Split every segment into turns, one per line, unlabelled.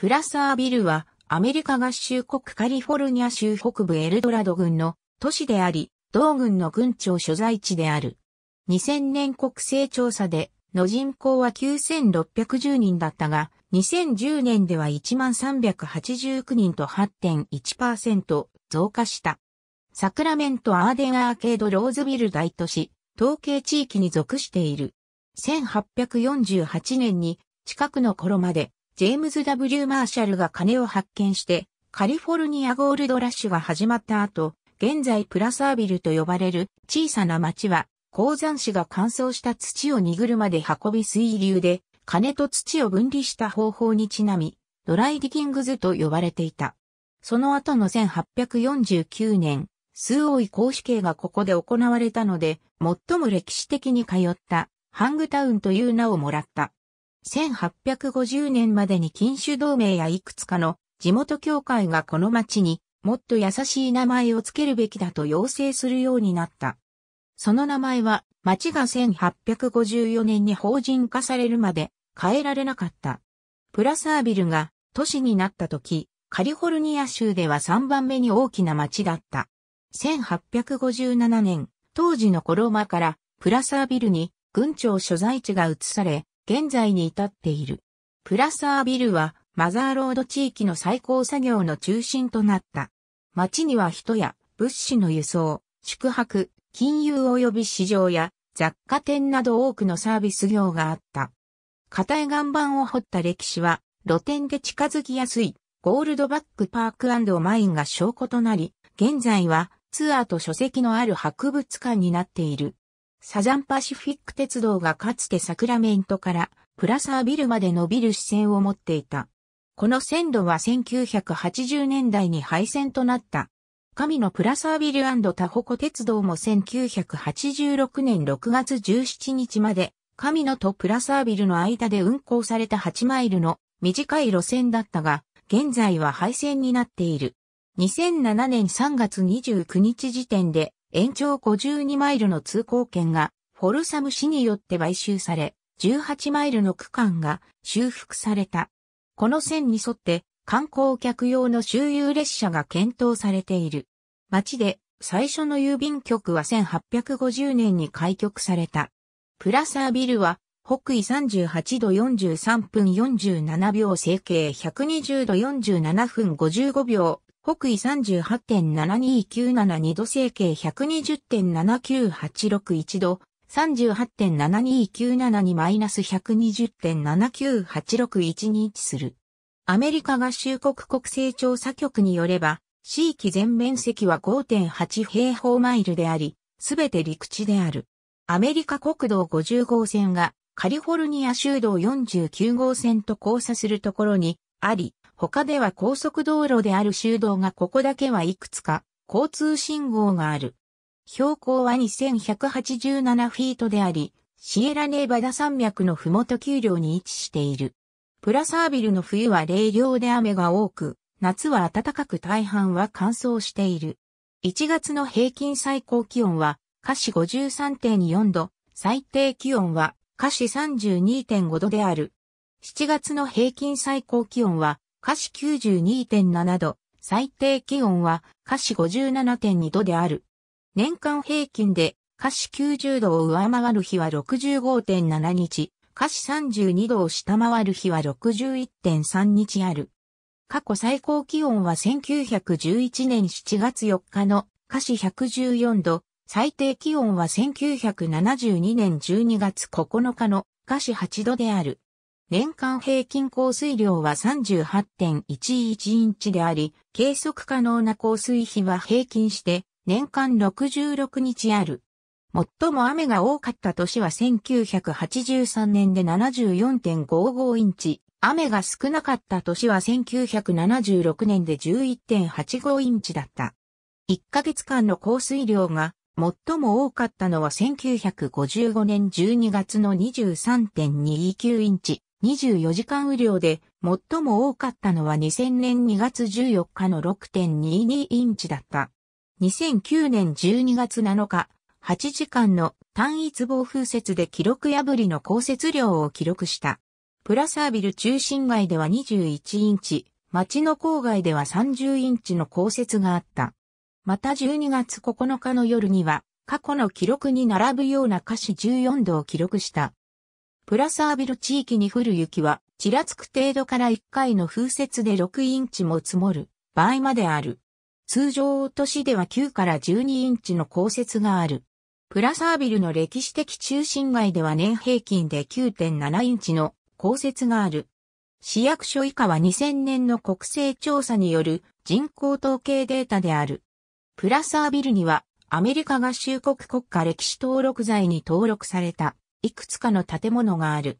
プラサービルはアメリカ合衆国カリフォルニア州北部エルドラド郡の都市であり、同郡の郡庁所在地である。2000年国勢調査での人口は9610人だったが、2010年では1389人と8.1%増加した。サクラメントアーデンアーケードローズビル大都市、統計地域に属している。1848年に近くの頃までジェームズ・ W・ マーシャルが金を発見して、カリフォルニアゴールドラッシュが始まった後、現在プラサービルと呼ばれる小さな町は、鉱山市が乾燥した土を荷車で運び水流で、金と土を分離した方法にちなみ、ドライディキングズと呼ばれていた。その後の1849年、数多い公主刑がここで行われたので、最も歴史的に通った、ハングタウンという名をもらった。1850年までに禁酒同盟やいくつかの地元協会がこの町にもっと優しい名前をつけるべきだと要請するようになった。その名前は町が1854年に法人化されるまで変えられなかった。プラサービルが都市になった時、カリフォルニア州では3番目に大きな町だった。1857年、当時のコロマからプラサービルに軍庁所在地が移され、現在に至っている。プラサービルはマザーロード地域の最高作業の中心となった。町には人や物資の輸送、宿泊、金融及び市場や雑貨店など多くのサービス業があった。硬い岩盤を掘った歴史は露店で近づきやすいゴールドバックパークマインが証拠となり、現在はツアーと書籍のある博物館になっている。サザンパシフィック鉄道がかつてサクラメントからプラサービルまで伸びる支線を持っていた。この線路は1980年代に廃線となった。神のプラサービルタホコ鉄道も1986年6月17日まで、神のとプラサービルの間で運行された8マイルの短い路線だったが、現在は廃線になっている。2007年3月29日時点で延長52マイルの通行券がフォルサム市によって買収され、18マイルの区間が修復された。この線に沿って観光客用の周遊列車が検討されている。町で最初の郵便局は1850年に開局された。プラサービルは北緯38度43分47秒、整形120度47分55秒、北緯38.72972度整形120.79861度、38.72972-120.79861に位置する。アメリカ合衆国国勢調査局によれば、地域全面積は5.8平方マイルであり、すべて陸地である。アメリカ国道50号線がカリフォルニア州道49号線と交差するところにあり、他では高速道路である修道がここだけはいくつか交通信号がある。標高は2187フィートであり、シエラネーバダ山脈のふもと丘陵に位置している。プラサービルの冬は冷涼で雨が多く、夏は暖かく大半は乾燥している。1月の平均最高気温は、華氏53.4度、最低気温は、華氏32.5度である。7月の平均最高気温は、華氏92.7度、最低気温は華氏57.2度である。年間平均で華氏90度を上回る日は65.7日、華氏32度を下回る日は61.3日ある。過去最高気温は1911年7月4日の華氏114度、最低気温は1972年12月9日の華氏8度である。年間平均降水量は38.11インチであり、計測可能な降水比は平均して年間66日ある。最も雨が多かった年は1983年で74.55インチ、雨が少なかった年は1976年で11.85インチだった。1ヶ月間の降水量が最も多かったのは1955年12月の23.29インチ、24時間雨量で最も多かったのは2000年2月14日の6.22インチだった。2009年12月7日、8時間の単一暴風雪で記録破りの降雪量を記録した。プラサービル中心街では21インチ、町の郊外では30インチの降雪があった。また12月9日の夜には、過去の記録に並ぶような歌詞14度を記録した。プラサービル地域に降る雪は、ちらつく程度から1回の風雪で6インチも積もる場合まである。通常都市では9から12インチの降雪がある。プラサービルの歴史的中心街では年平均で9.7インチの降雪がある。市役所以下は2000年の国勢調査による人口統計データである。プラサービルにはアメリカ合衆国国家歴史登録罪に登録されたいくつかの建物がある。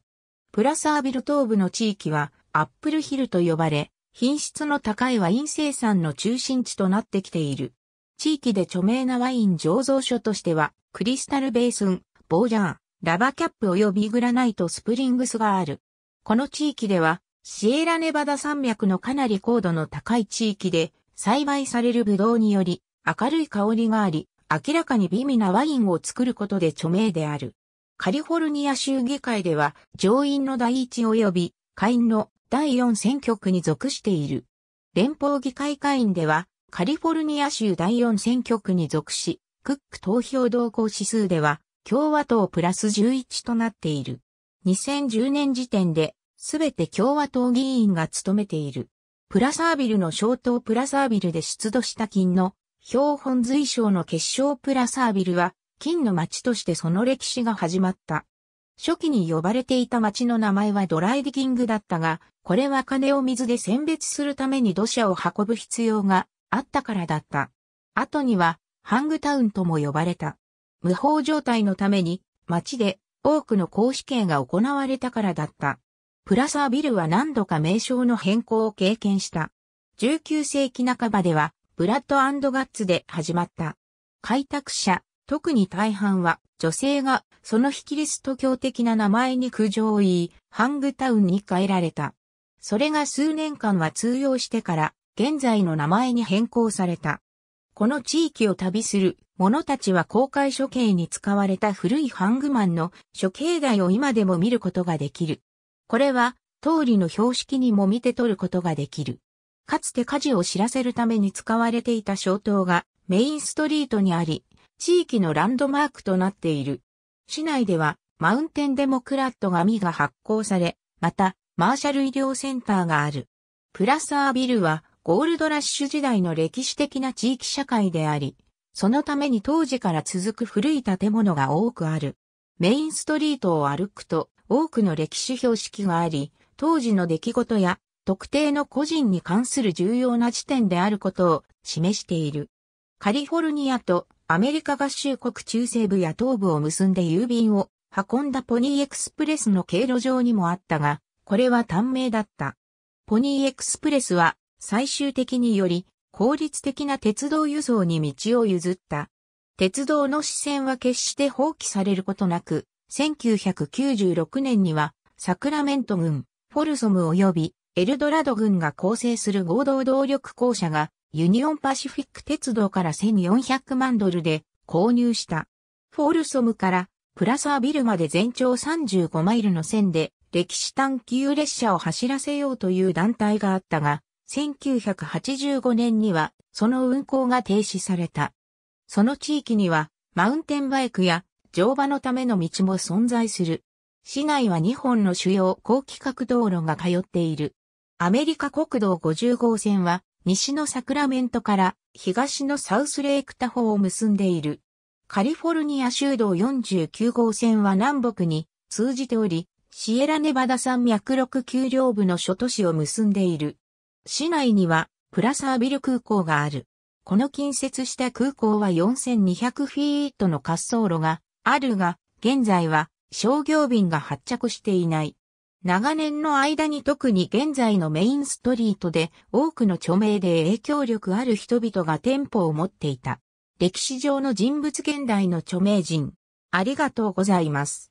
プラサービル東部の地域はアップルヒルと呼ばれ、品質の高いワイン生産の中心地となってきている。地域で著名なワイン醸造所としては、クリスタルベースン、ボージャラバキャップ及びグラナイトスプリングスがある。この地域では、シエラネバダ山脈のかなり高度の高い地域で栽培されるブドウにより明るい香りがあり、明らかに美味なワインを作ることで著名である。カリフォルニア州議会では上院の第一及び下院の第4選挙区に属している。連邦議会下院ではカリフォルニア州第4選挙区に属し、クック投票動向指数では共和党プラス11となっている。2010年時点で、すべて共和党議員が務めている。プラサービルの小党プラサービルで出土した金の標本随賞の結晶プラサービルは金の町としてその歴史が始まった。初期に呼ばれていた町の名前はドライディキングだったが、これは金を水で選別するために土砂を運ぶ必要があったからだった。後には、ハングタウンとも呼ばれた。無法状態のために、町で多くの公試刑が行われたからだった。プラサービルは何度か名称の変更を経験した。19世紀半ばでは、ブラッドガッツで始まった。開拓者、特に大半は女性がそのヒキリスト教的な名前に苦情を言い、ハングタウンに変えられた。それが数年間は通用してから現在の名前に変更された。この地域を旅する者たちは公開処刑に使われた古いハングマンの処刑台を今でも見ることができる。これは通りの標識にも見て取ることができる。かつて火事を知らせるために使われていた消灯がメインストリートにあり、地域のランドマークとなっている。市内では、マウンテンデモクラット紙が発行され、また、マーシャル医療センターがある。プラサービルは、ゴールドラッシュ時代の歴史的な地域社会であり、そのために当時から続く古い建物が多くある。メインストリートを歩くと多くの歴史標識があり、当時の出来事や特定の個人に関する重要な地点であることを示している。カリフォルニアとアメリカ合衆国中西部や東部を結んで郵便を運んだポニーエクスプレスの経路上にもあったが、これは短命だった。ポニーエクスプレスは最終的により効率的な鉄道輸送に道を譲った。鉄道の支線は決して放棄されることなく、1996年にはサクラメント軍、フォルソム及びエルドラド軍が構成する合同動力校舎がユニオンパシフィック鉄道から1400万ドルで購入した。フォールソムからプラサービルまで全長35マイルの線で歴史探求列車を走らせようという団体があったが、1985年にはその運行が停止された。その地域にはマウンテンバイクや乗馬のための道も存在する。市内は2本の主要高規格道路が通っている。アメリカ国道50号線は西のサクラメントから東のサウスレイクタホを結んでいる。カリフォルニア州道49号線は南北に通じており、シエラネバダ山脈6丘陵部の諸都市を結んでいる。市内にはプラサービル空港がある。この近接した空港は4200フィートの滑走路があるが、現在は商業便が発着していない。長年の間に特に現在のメインストリートで多くの著名で影響力ある人々が店舗を持っていた。歴史上の人物現代の著名人。ありがとうございます。